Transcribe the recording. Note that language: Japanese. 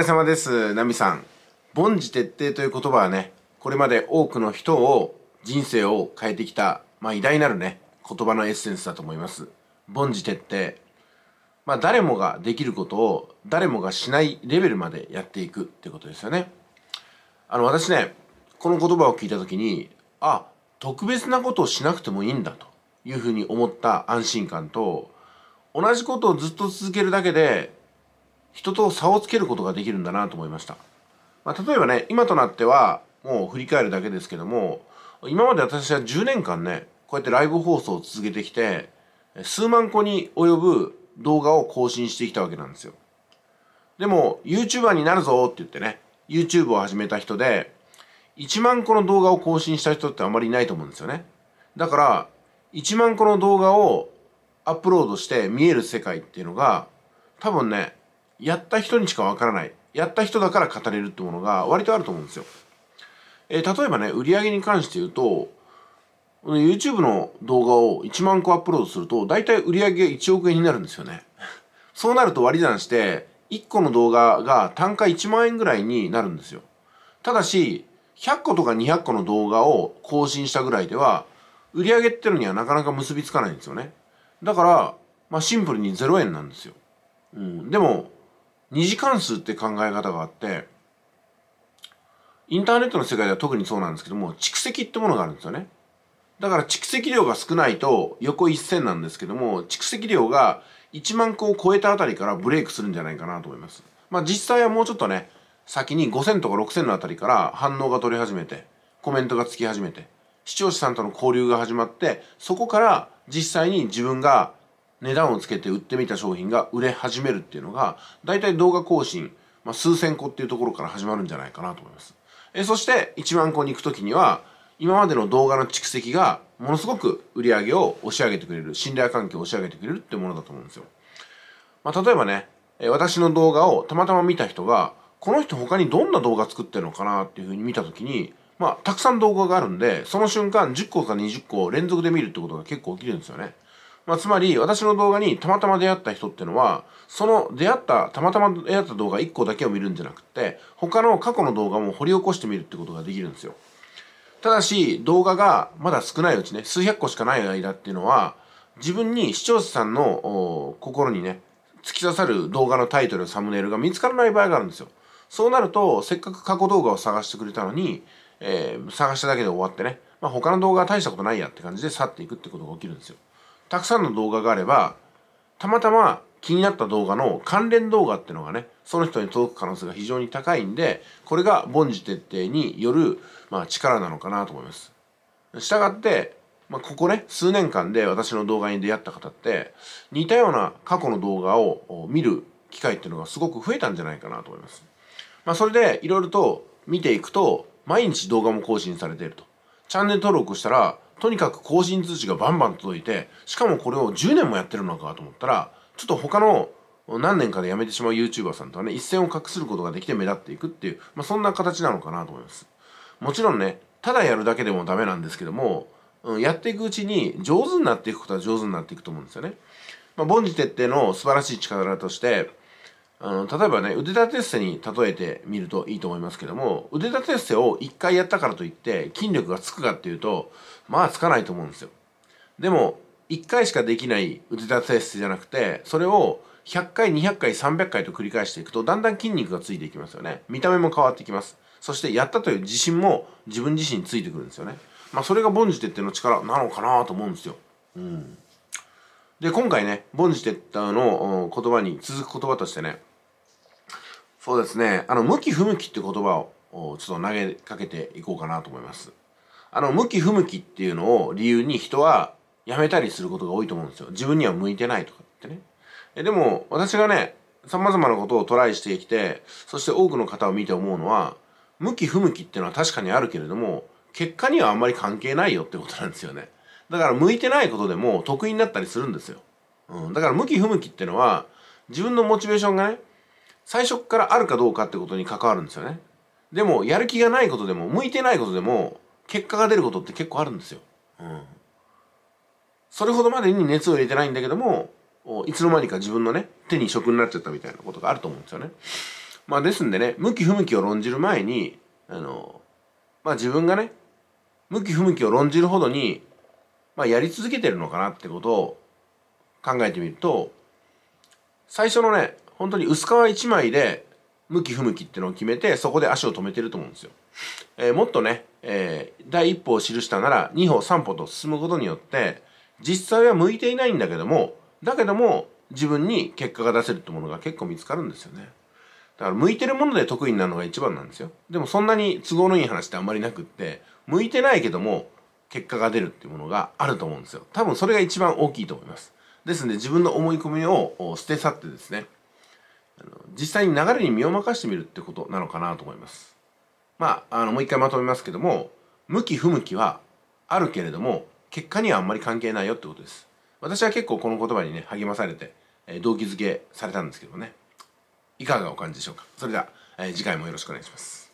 れ様です。ナミさん。凡事徹底という言葉はね、これまで多くの人を、人生を変えてきた、まあ偉大なるね、言葉のエッセンスだと思います。凡事徹底。まあ誰もができることを、誰もがしないレベルまでやっていくってことですよね。あの私ね、この言葉を聞いた時に、あ、特別なことをしなくてもいいんだというふうに思った安心感と、同じことをずっと続けるだけで人と差をつけることができるんだなと思いました。まあ、例えばね、今となっては、もう振り返るだけですけども、今まで私は10年間ね、こうやってライブ放送を続けてきて、数万個に及ぶ動画を更新してきたわけなんですよ。でも、YouTuber になるぞって言ってね、YouTube を始めた人で、1万個の動画を更新した人ってあんまりいないと思うんですよね。だから、1万個の動画をアップロードして見える世界っていうのが、多分ね、やった人にしかわからないやった人だから語れるってものが割とあると思うんですよ。えー、例えばね売り上げに関して言うと YouTube の動画を1万個アップロードすると大体売り上げが1億円になるんですよね。そうなると割り算して1個の動画が単価1万円ぐらいになるんですよ。ただし100個とか200個の動画を更新したぐらいでは売り上げってのにはなかなか結びつかないんですよね。だから、まあシンプルに0円なんですよ。うん、でも二次関数って考え方があってインターネットの世界では特にそうなんですけども蓄積ってものがあるんですよねだから蓄積量が少ないと横一線なんですけども蓄積量が1万個を超えたあたりからブレイクするんじゃないかなと思いますまあ実際はもうちょっとね先に5000とか6000のあたりから反応が取り始めてコメントがつき始めて視聴者さんとの交流が始まってそこから実際に自分が値段をつけて売ってみた商品が売れ始めるっていうのが大体動画更新、まあ、数千個っていうところから始まるんじゃないかなと思いますえそして1万個に行く時には今までの動画の蓄積がものすごく売り上げを押し上げてくれる信頼関係を押し上げてくれるってものだと思うんですよ、まあ、例えばね私の動画をたまたま見た人がこの人他にどんな動画作ってるのかなっていうふうに見た時にまあたくさん動画があるんでその瞬間10個か20個連続で見るってことが結構起きるんですよねまあ、つまり、私の動画にたまたま出会った人ってのは、その出会った、たまたま出会った動画1個だけを見るんじゃなくて、他の過去の動画も掘り起こしてみるってことができるんですよ。ただし、動画がまだ少ないうちね、数百個しかない間っていうのは、自分に視聴者さんの心にね、突き刺さる動画のタイトル、サムネイルが見つからない場合があるんですよ。そうなると、せっかく過去動画を探してくれたのに、えー、探しただけで終わってね、まあ、他の動画は大したことないやって感じで去っていくってことが起きるんですよ。たくさんの動画があれば、たまたま気になった動画の関連動画っていうのがね、その人に届く可能性が非常に高いんで、これが凡事徹底による、まあ、力なのかなと思います。したがって、まあ、ここね、数年間で私の動画に出会った方って、似たような過去の動画を見る機会っていうのがすごく増えたんじゃないかなと思います。まあ、それで、いろいろと見ていくと、毎日動画も更新されていると。チャンネル登録したら、とにかく更新通知がバンバン届いて、しかもこれを10年もやってるのかと思ったら、ちょっと他の何年かで辞めてしまう YouTuber さんとはね、一線を画することができて目立っていくっていう、まあ、そんな形なのかなと思います。もちろんね、ただやるだけでもダメなんですけども、うん、やっていくうちに上手になっていくことは上手になっていくと思うんですよね。まあ、凡事徹底の素晴らしい力として、あの例えばね腕立て伏せに例えてみるといいと思いますけども腕立て伏せを1回やったからといって筋力がつくかっていうとまあつかないと思うんですよでも1回しかできない腕立て伏せじゃなくてそれを100回200回300回と繰り返していくとだんだん筋肉がついていきますよね見た目も変わってきますそしてやったという自信も自分自身についてくるんですよねまあそれが凡事徹底の力なのかなと思うんですようんで今回ね凡事徹底の言葉に続く言葉としてねそうですね。あの、向き不向きって言葉をちょっと投げかけていこうかなと思います。あの、向き不向きっていうのを理由に人は辞めたりすることが多いと思うんですよ。自分には向いてないとかってね。えでも、私がね、様々なことをトライしてきて、そして多くの方を見て思うのは、向き不向きっていうのは確かにあるけれども、結果にはあんまり関係ないよってことなんですよね。だから向いてないことでも得意になったりするんですよ。うん。だから向き不向きっていうのは、自分のモチベーションがね、最初からあるかどうかってことに関わるんですよねでもやる気がないことでも向いてないことでも結果が出ることって結構あるんですよ、うん、それほどまでに熱を入れてないんだけどもいつの間にか自分のね手に職になっちゃったみたいなことがあると思うんですよねまあですんでね向き不向きを論じる前にあのまあ自分がね向き不向きを論じるほどに、まあ、やり続けてるのかなってことを考えてみると最初のね本当に薄皮一枚で向き不向きってのを決めてそこで足を止めてると思うんですよ、えー、もっとね、えー、第一歩を記したなら2歩3歩と進むことによって実際は向いていないんだけどもだけども自分に結果が出せるってものが結構見つかるんですよねだから向いてるもので得意になるのが一番なんですよでもそんなに都合のいい話ってあんまりなくって向いてないけども結果が出るっていうものがあると思うんですよ多分それが一番大きいと思いますですので自分の思い込みを捨て去ってですね実際に流れに身を任してみるってことなのかなと思います。まあ、あのもう一回まとめますけども向き不向きはあるけれども結果にはあんまり関係ないよってことです。私は結構この言葉にね励まされて、えー、動機づけされたんですけどねいかがお感じでしょうか。それでは、えー、次回もよろしくお願いします。